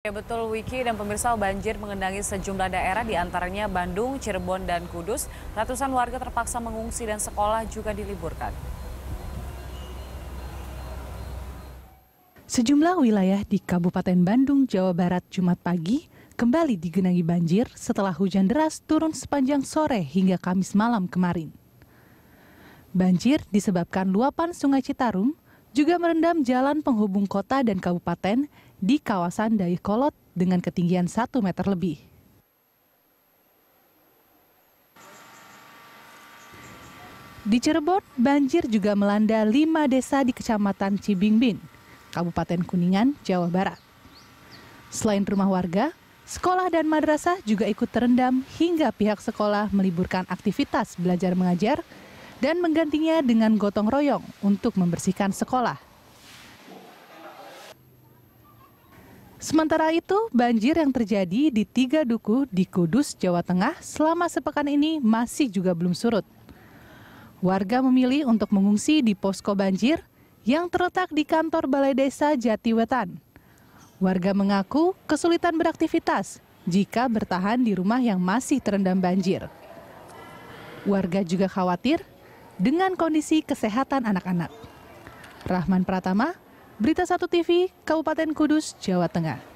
Ya betul Wiki dan pemirsa banjir mengendangi sejumlah daerah di antaranya Bandung, Cirebon, dan Kudus. Ratusan warga terpaksa mengungsi dan sekolah juga diliburkan. Sejumlah wilayah di Kabupaten Bandung, Jawa Barat Jumat pagi kembali digenangi banjir setelah hujan deras turun sepanjang sore hingga Kamis malam kemarin. Banjir disebabkan luapan Sungai Citarum juga merendam jalan penghubung kota dan kabupaten di kawasan Dayakolot dengan ketinggian 1 meter lebih. Di Cirebon, banjir juga melanda lima desa di Kecamatan Cibingbin, Kabupaten Kuningan, Jawa Barat. Selain rumah warga, sekolah dan madrasah juga ikut terendam hingga pihak sekolah meliburkan aktivitas belajar mengajar dan menggantinya dengan gotong royong untuk membersihkan sekolah. Sementara itu, banjir yang terjadi di tiga duku di Kudus, Jawa Tengah selama sepekan ini masih juga belum surut. Warga memilih untuk mengungsi di posko banjir yang terletak di kantor Balai Desa Jatiwetan. Warga mengaku kesulitan beraktivitas jika bertahan di rumah yang masih terendam banjir. Warga juga khawatir dengan kondisi kesehatan anak-anak. Rahman Pratama, Berita Satu TV, Kabupaten Kudus, Jawa Tengah.